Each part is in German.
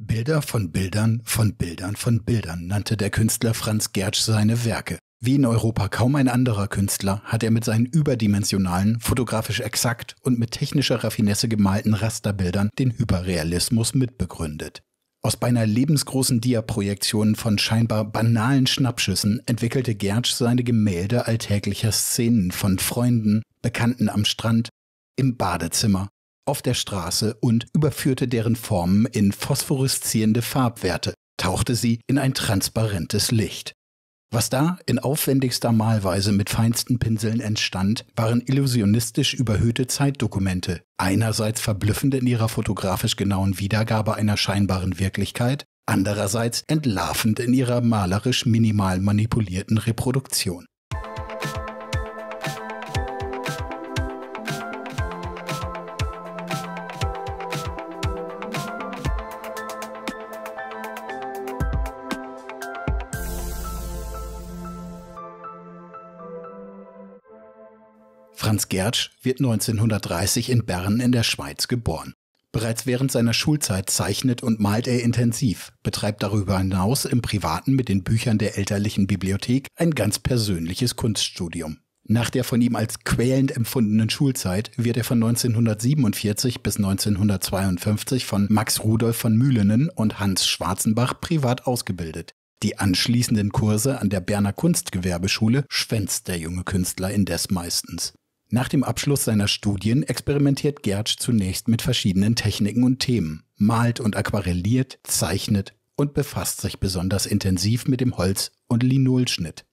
Bilder von Bildern von Bildern von Bildern nannte der Künstler Franz Gertsch seine Werke. Wie in Europa kaum ein anderer Künstler hat er mit seinen überdimensionalen, fotografisch exakt und mit technischer Raffinesse gemalten Rasterbildern den Hyperrealismus mitbegründet. Aus beinahe lebensgroßen Dia-Projektionen von scheinbar banalen Schnappschüssen entwickelte Gertsch seine Gemälde alltäglicher Szenen von Freunden, Bekannten am Strand, im Badezimmer auf der Straße und überführte deren Formen in phosphoreszierende Farbwerte, tauchte sie in ein transparentes Licht. Was da in aufwendigster Malweise mit feinsten Pinseln entstand, waren illusionistisch überhöhte Zeitdokumente, einerseits verblüffend in ihrer fotografisch genauen Wiedergabe einer scheinbaren Wirklichkeit, andererseits entlarvend in ihrer malerisch minimal manipulierten Reproduktion. Franz Gertsch wird 1930 in Bern in der Schweiz geboren. Bereits während seiner Schulzeit zeichnet und malt er intensiv, betreibt darüber hinaus im Privaten mit den Büchern der elterlichen Bibliothek ein ganz persönliches Kunststudium. Nach der von ihm als quälend empfundenen Schulzeit wird er von 1947 bis 1952 von Max Rudolf von Mühlenen und Hans Schwarzenbach privat ausgebildet. Die anschließenden Kurse an der Berner Kunstgewerbeschule schwänzt der junge Künstler indes meistens. Nach dem Abschluss seiner Studien experimentiert Gertsch zunächst mit verschiedenen Techniken und Themen, malt und aquarelliert, zeichnet und befasst sich besonders intensiv mit dem Holz- und Linolschnitt.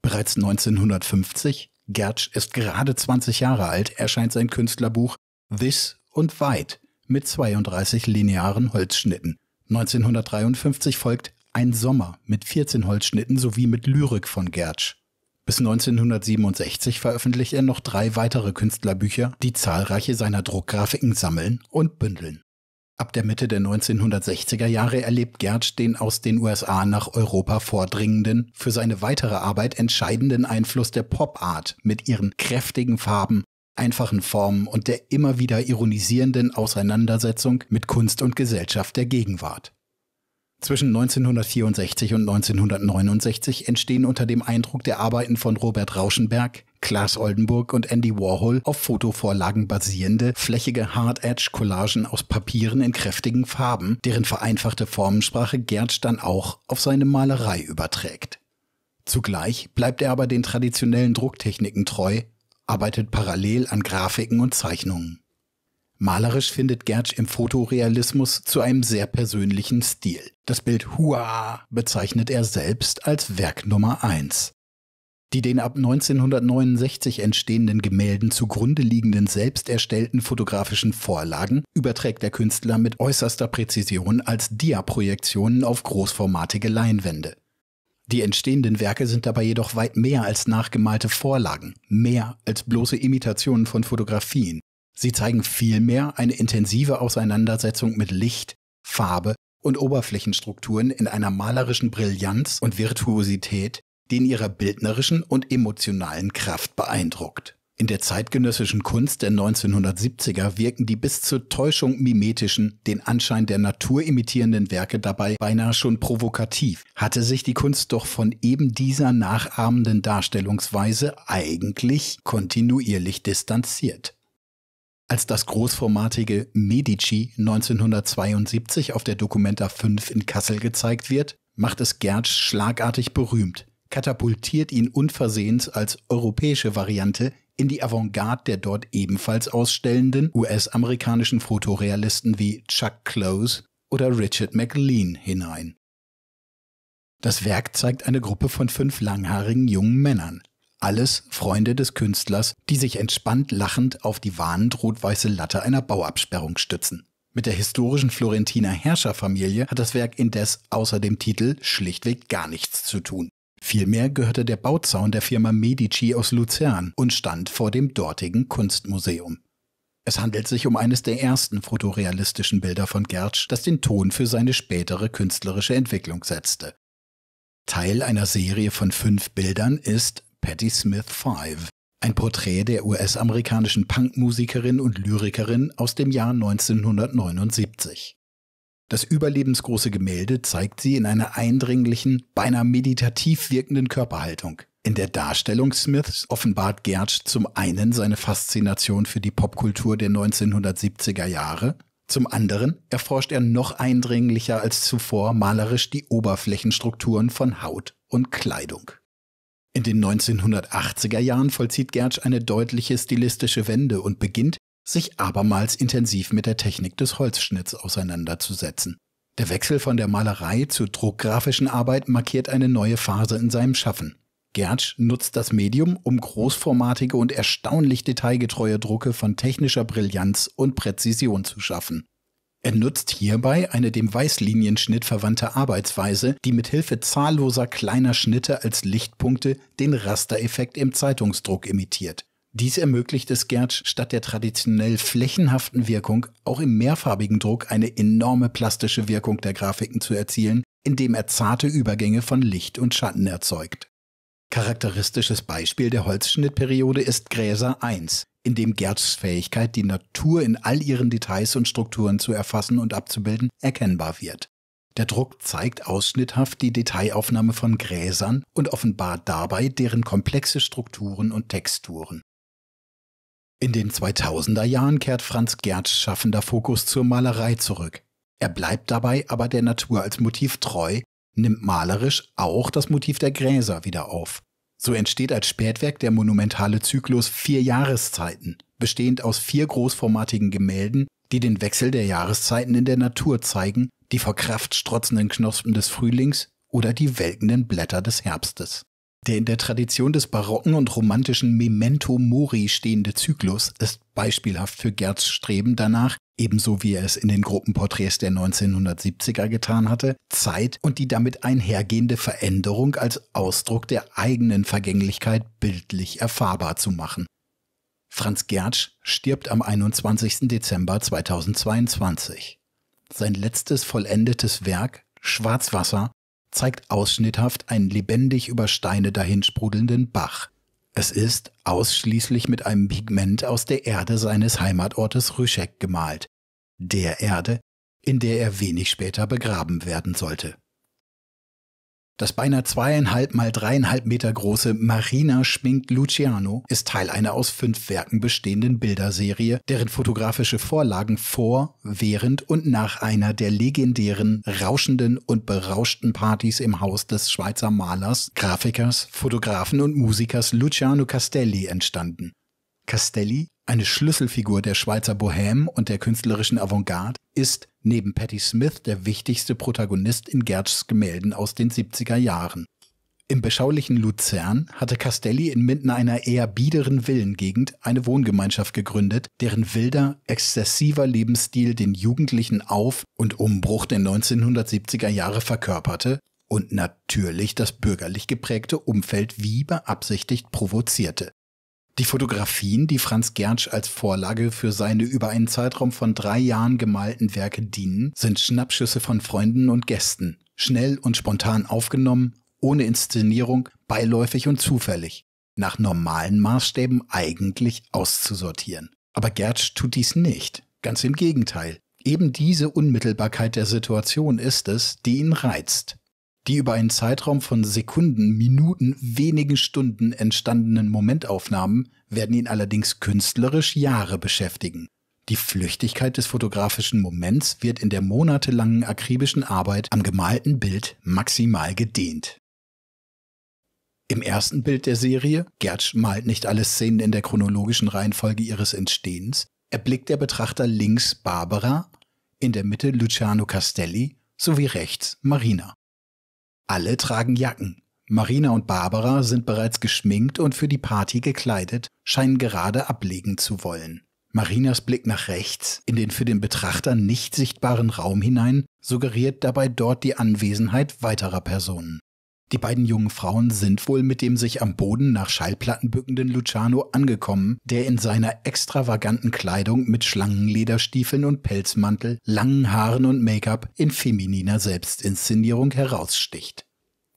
Bereits 1950, Gertsch ist gerade 20 Jahre alt, erscheint sein Künstlerbuch This und Weit mit 32 linearen Holzschnitten. 1953 folgt Ein Sommer mit 14 Holzschnitten sowie mit Lyrik von Gertsch. Bis 1967 veröffentlicht er noch drei weitere Künstlerbücher, die zahlreiche seiner Druckgrafiken sammeln und bündeln. Ab der Mitte der 1960er Jahre erlebt Gertsch den aus den USA nach Europa vordringenden, für seine weitere Arbeit entscheidenden Einfluss der Pop-Art mit ihren kräftigen Farben, einfachen Formen und der immer wieder ironisierenden Auseinandersetzung mit Kunst und Gesellschaft der Gegenwart. Zwischen 1964 und 1969 entstehen unter dem Eindruck der Arbeiten von Robert Rauschenberg, Klaas Oldenburg und Andy Warhol auf Fotovorlagen basierende, flächige Hard-Edge-Collagen aus Papieren in kräftigen Farben, deren vereinfachte Formensprache Gertsch dann auch auf seine Malerei überträgt. Zugleich bleibt er aber den traditionellen Drucktechniken treu, arbeitet parallel an Grafiken und Zeichnungen. Malerisch findet Gertsch im Fotorealismus zu einem sehr persönlichen Stil. Das Bild Hua bezeichnet er selbst als Werk Nummer 1. Die den ab 1969 entstehenden Gemälden zugrunde liegenden selbst erstellten fotografischen Vorlagen überträgt der Künstler mit äußerster Präzision als Dia-Projektionen auf großformatige Leinwände. Die entstehenden Werke sind dabei jedoch weit mehr als nachgemalte Vorlagen, mehr als bloße Imitationen von Fotografien. Sie zeigen vielmehr eine intensive Auseinandersetzung mit Licht, Farbe und Oberflächenstrukturen in einer malerischen Brillanz und Virtuosität, die in ihrer bildnerischen und emotionalen Kraft beeindruckt. In der zeitgenössischen Kunst der 1970er wirken die bis zur Täuschung mimetischen, den Anschein der Natur imitierenden Werke dabei beinahe schon provokativ. Hatte sich die Kunst doch von eben dieser nachahmenden Darstellungsweise eigentlich kontinuierlich distanziert als das großformatige Medici 1972 auf der Documenta 5 in Kassel gezeigt wird, macht es Gertsch schlagartig berühmt, katapultiert ihn unversehens als europäische Variante in die Avantgarde der dort ebenfalls ausstellenden US-amerikanischen Fotorealisten wie Chuck Close oder Richard McLean hinein. Das Werk zeigt eine Gruppe von fünf langhaarigen jungen Männern, alles Freunde des Künstlers, die sich entspannt lachend auf die warnend rot-weiße Latte einer Bauabsperrung stützen. Mit der historischen Florentiner Herrscherfamilie hat das Werk indes außer dem Titel schlichtweg gar nichts zu tun. Vielmehr gehörte der Bauzaun der Firma Medici aus Luzern und stand vor dem dortigen Kunstmuseum. Es handelt sich um eines der ersten fotorealistischen Bilder von Gertsch, das den Ton für seine spätere künstlerische Entwicklung setzte. Teil einer Serie von fünf Bildern ist Patti Smith Five, ein Porträt der US-amerikanischen Punkmusikerin und Lyrikerin aus dem Jahr 1979. Das überlebensgroße Gemälde zeigt sie in einer eindringlichen, beinahe meditativ wirkenden Körperhaltung. In der Darstellung Smiths offenbart Gertsch zum einen seine Faszination für die Popkultur der 1970er Jahre, zum anderen erforscht er noch eindringlicher als zuvor malerisch die Oberflächenstrukturen von Haut und Kleidung. In den 1980er Jahren vollzieht Gertsch eine deutliche stilistische Wende und beginnt, sich abermals intensiv mit der Technik des Holzschnitts auseinanderzusetzen. Der Wechsel von der Malerei zur druckgrafischen Arbeit markiert eine neue Phase in seinem Schaffen. Gertsch nutzt das Medium, um großformatige und erstaunlich detailgetreue Drucke von technischer Brillanz und Präzision zu schaffen. Er nutzt hierbei eine dem Weißlinienschnitt verwandte Arbeitsweise, die mit Hilfe zahlloser kleiner Schnitte als Lichtpunkte den Rastereffekt im Zeitungsdruck imitiert. Dies ermöglicht es Gertsch, statt der traditionell flächenhaften Wirkung auch im mehrfarbigen Druck eine enorme plastische Wirkung der Grafiken zu erzielen, indem er zarte Übergänge von Licht und Schatten erzeugt. Charakteristisches Beispiel der Holzschnittperiode ist Gräser 1, in dem Gerds Fähigkeit, die Natur in all ihren Details und Strukturen zu erfassen und abzubilden, erkennbar wird. Der Druck zeigt ausschnitthaft die Detailaufnahme von Gräsern und offenbart dabei deren komplexe Strukturen und Texturen. In den 2000er Jahren kehrt Franz Gerds schaffender Fokus zur Malerei zurück. Er bleibt dabei aber der Natur als Motiv treu, nimmt malerisch auch das Motiv der Gräser wieder auf. So entsteht als Spätwerk der monumentale Zyklus Vier Jahreszeiten, bestehend aus vier großformatigen Gemälden, die den Wechsel der Jahreszeiten in der Natur zeigen, die vor Kraft strotzenden Knospen des Frühlings oder die welkenden Blätter des Herbstes. Der in der Tradition des barocken und romantischen Memento Mori stehende Zyklus ist beispielhaft für Gerds Streben danach, ebenso wie er es in den Gruppenporträts der 1970er getan hatte, Zeit und die damit einhergehende Veränderung als Ausdruck der eigenen Vergänglichkeit bildlich erfahrbar zu machen. Franz Gertsch stirbt am 21. Dezember 2022. Sein letztes vollendetes Werk, Schwarzwasser, zeigt ausschnitthaft einen lebendig über Steine dahinsprudelnden Bach. Es ist ausschließlich mit einem Pigment aus der Erde seines Heimatortes Rüschek gemalt, der Erde, in der er wenig später begraben werden sollte. Das beinahe zweieinhalb mal dreieinhalb Meter große Marina schminkt Luciano ist Teil einer aus fünf Werken bestehenden Bilderserie, deren fotografische Vorlagen vor, während und nach einer der legendären, rauschenden und berauschten Partys im Haus des Schweizer Malers, Grafikers, Fotografen und Musikers Luciano Castelli entstanden. Castelli eine Schlüsselfigur der Schweizer Bohème und der künstlerischen Avantgarde ist neben Patti Smith der wichtigste Protagonist in Gertschs Gemälden aus den 70er Jahren. Im beschaulichen Luzern hatte Castelli inmitten einer eher biederen Villengegend eine Wohngemeinschaft gegründet, deren wilder, exzessiver Lebensstil den jugendlichen Auf- und Umbruch der 1970er Jahre verkörperte und natürlich das bürgerlich geprägte Umfeld wie beabsichtigt provozierte. Die Fotografien, die Franz Gertsch als Vorlage für seine über einen Zeitraum von drei Jahren gemalten Werke dienen, sind Schnappschüsse von Freunden und Gästen, schnell und spontan aufgenommen, ohne Inszenierung, beiläufig und zufällig, nach normalen Maßstäben eigentlich auszusortieren. Aber Gertsch tut dies nicht, ganz im Gegenteil. Eben diese Unmittelbarkeit der Situation ist es, die ihn reizt, die über einen Zeitraum von Sekunden, Minuten, wenigen Stunden entstandenen Momentaufnahmen werden ihn allerdings künstlerisch Jahre beschäftigen. Die Flüchtigkeit des fotografischen Moments wird in der monatelangen akribischen Arbeit am gemalten Bild maximal gedehnt. Im ersten Bild der Serie, Gertsch malt nicht alle Szenen in der chronologischen Reihenfolge ihres Entstehens, erblickt der Betrachter links Barbara, in der Mitte Luciano Castelli sowie rechts Marina. Alle tragen Jacken. Marina und Barbara sind bereits geschminkt und für die Party gekleidet, scheinen gerade ablegen zu wollen. Marinas Blick nach rechts, in den für den Betrachter nicht sichtbaren Raum hinein, suggeriert dabei dort die Anwesenheit weiterer Personen. Die beiden jungen Frauen sind wohl mit dem sich am Boden nach Schallplatten bückenden Luciano angekommen, der in seiner extravaganten Kleidung mit Schlangenlederstiefeln und Pelzmantel, langen Haaren und Make-up in femininer Selbstinszenierung heraussticht.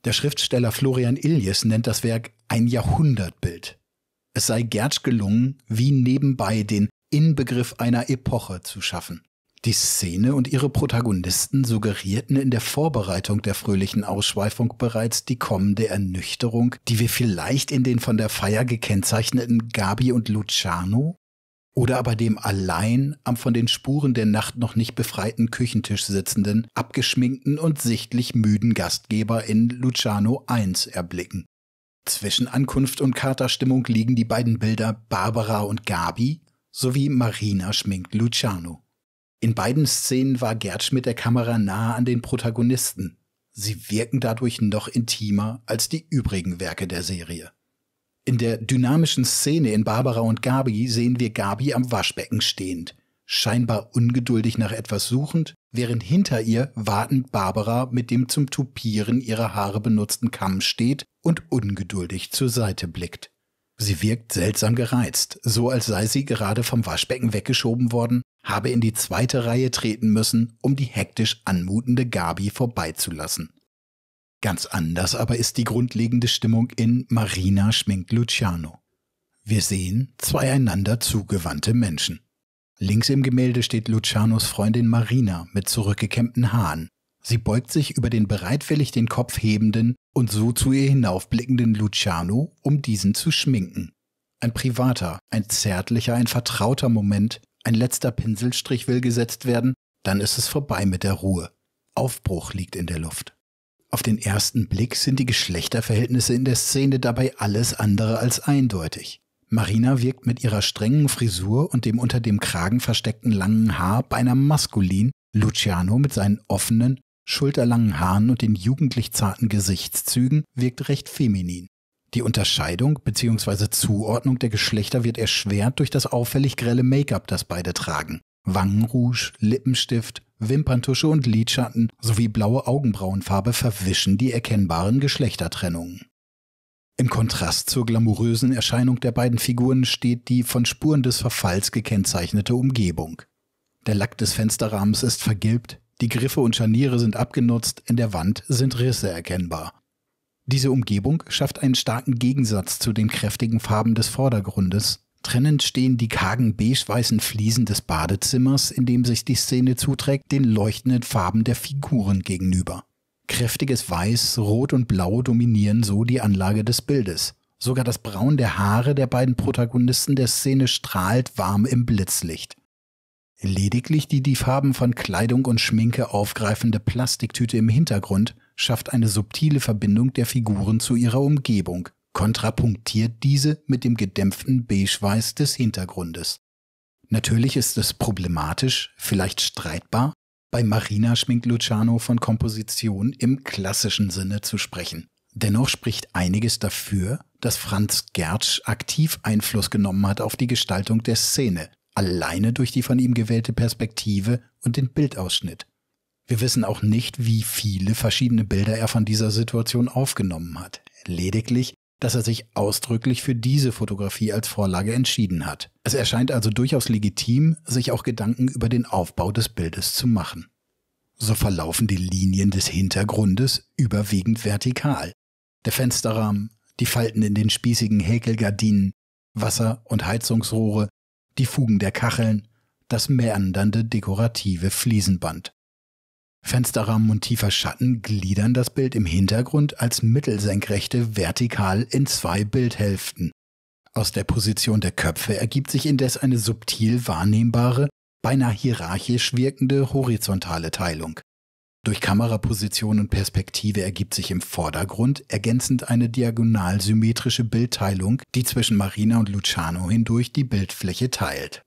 Der Schriftsteller Florian Illies nennt das Werk ein Jahrhundertbild. Es sei Gertsch gelungen, wie nebenbei den Inbegriff einer Epoche zu schaffen. Die Szene und ihre Protagonisten suggerierten in der Vorbereitung der fröhlichen Ausschweifung bereits die kommende Ernüchterung, die wir vielleicht in den von der Feier gekennzeichneten Gabi und Luciano oder aber dem allein am von den Spuren der Nacht noch nicht befreiten Küchentisch sitzenden, abgeschminkten und sichtlich müden Gastgeber in Luciano I erblicken. Zwischen Ankunft und Katerstimmung liegen die beiden Bilder Barbara und Gabi sowie Marina schminkt Luciano. In beiden Szenen war Gerd mit der Kamera nahe an den Protagonisten. Sie wirken dadurch noch intimer als die übrigen Werke der Serie. In der dynamischen Szene in Barbara und Gabi sehen wir Gabi am Waschbecken stehend, scheinbar ungeduldig nach etwas suchend, während hinter ihr wartend Barbara mit dem zum Tupieren ihrer Haare benutzten Kamm steht und ungeduldig zur Seite blickt. Sie wirkt seltsam gereizt, so als sei sie gerade vom Waschbecken weggeschoben worden, habe in die zweite Reihe treten müssen, um die hektisch anmutende Gabi vorbeizulassen. Ganz anders aber ist die grundlegende Stimmung in Marina schminkt Luciano. Wir sehen zwei einander zugewandte Menschen. Links im Gemälde steht Lucianos Freundin Marina mit zurückgekämmten Haaren, Sie beugt sich über den bereitwillig den Kopf hebenden und so zu ihr hinaufblickenden Luciano, um diesen zu schminken. Ein privater, ein zärtlicher, ein vertrauter Moment, ein letzter Pinselstrich will gesetzt werden, dann ist es vorbei mit der Ruhe. Aufbruch liegt in der Luft. Auf den ersten Blick sind die Geschlechterverhältnisse in der Szene dabei alles andere als eindeutig. Marina wirkt mit ihrer strengen Frisur und dem unter dem Kragen versteckten langen Haar beinahe maskulin, Luciano mit seinen offenen, schulterlangen Haaren und den jugendlich zarten Gesichtszügen wirkt recht feminin. Die Unterscheidung bzw. Zuordnung der Geschlechter wird erschwert durch das auffällig grelle Make-up, das beide tragen. Wangenrouge, Lippenstift, Wimperntusche und Lidschatten sowie blaue Augenbrauenfarbe verwischen die erkennbaren Geschlechtertrennungen. Im Kontrast zur glamourösen Erscheinung der beiden Figuren steht die von Spuren des Verfalls gekennzeichnete Umgebung. Der Lack des Fensterrahmens ist vergilbt, die Griffe und Scharniere sind abgenutzt, in der Wand sind Risse erkennbar. Diese Umgebung schafft einen starken Gegensatz zu den kräftigen Farben des Vordergrundes. Trennend stehen die kargen beige-weißen Fliesen des Badezimmers, in dem sich die Szene zuträgt, den leuchtenden Farben der Figuren gegenüber. Kräftiges Weiß, Rot und Blau dominieren so die Anlage des Bildes. Sogar das Braun der Haare der beiden Protagonisten der Szene strahlt warm im Blitzlicht. Lediglich die die Farben von Kleidung und Schminke aufgreifende Plastiktüte im Hintergrund schafft eine subtile Verbindung der Figuren zu ihrer Umgebung, kontrapunktiert diese mit dem gedämpften Beigeweiß des Hintergrundes. Natürlich ist es problematisch, vielleicht streitbar, bei Marina schminkt Luciano von Komposition im klassischen Sinne zu sprechen. Dennoch spricht einiges dafür, dass Franz Gertsch aktiv Einfluss genommen hat auf die Gestaltung der Szene, alleine durch die von ihm gewählte Perspektive und den Bildausschnitt. Wir wissen auch nicht, wie viele verschiedene Bilder er von dieser Situation aufgenommen hat. Lediglich, dass er sich ausdrücklich für diese Fotografie als Vorlage entschieden hat. Es erscheint also durchaus legitim, sich auch Gedanken über den Aufbau des Bildes zu machen. So verlaufen die Linien des Hintergrundes überwiegend vertikal. Der Fensterrahmen, die Falten in den spießigen Häkelgardinen, Wasser- und Heizungsrohre die Fugen der Kacheln, das mäandernde dekorative Fliesenband. Fensterrahmen und tiefer Schatten gliedern das Bild im Hintergrund als mittelsenkrechte vertikal in zwei Bildhälften. Aus der Position der Köpfe ergibt sich indes eine subtil wahrnehmbare, beinahe hierarchisch wirkende horizontale Teilung. Durch Kameraposition und Perspektive ergibt sich im Vordergrund ergänzend eine diagonal-symmetrische Bildteilung, die zwischen Marina und Luciano hindurch die Bildfläche teilt.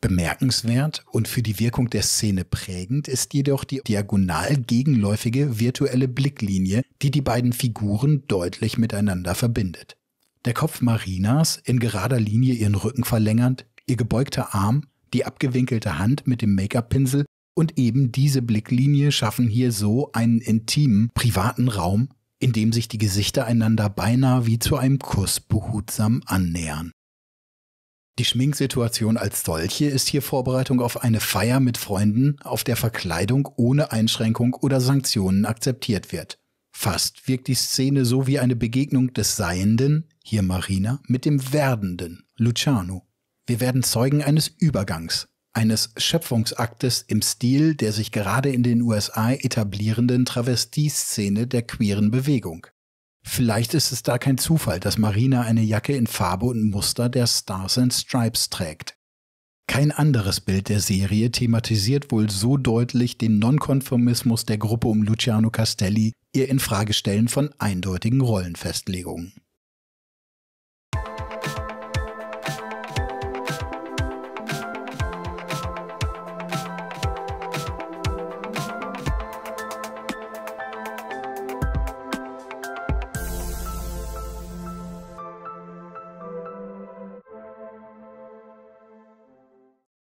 Bemerkenswert und für die Wirkung der Szene prägend ist jedoch die diagonal gegenläufige virtuelle Blicklinie, die die beiden Figuren deutlich miteinander verbindet. Der Kopf Marinas, in gerader Linie ihren Rücken verlängernd, ihr gebeugter Arm, die abgewinkelte Hand mit dem Make-up-Pinsel und eben diese Blicklinie schaffen hier so einen intimen, privaten Raum, in dem sich die Gesichter einander beinahe wie zu einem Kuss behutsam annähern. Die Schminksituation als solche ist hier Vorbereitung auf eine Feier mit Freunden, auf der Verkleidung ohne Einschränkung oder Sanktionen akzeptiert wird. Fast wirkt die Szene so wie eine Begegnung des Seienden, hier Marina, mit dem Werdenden, Luciano. Wir werden Zeugen eines Übergangs, eines Schöpfungsaktes im Stil der sich gerade in den USA etablierenden Travestieszene der queeren Bewegung. Vielleicht ist es da kein Zufall, dass Marina eine Jacke in Farbe und Muster der Stars and Stripes trägt. Kein anderes Bild der Serie thematisiert wohl so deutlich den Nonkonformismus der Gruppe um Luciano Castelli, ihr Infragestellen von eindeutigen Rollenfestlegungen.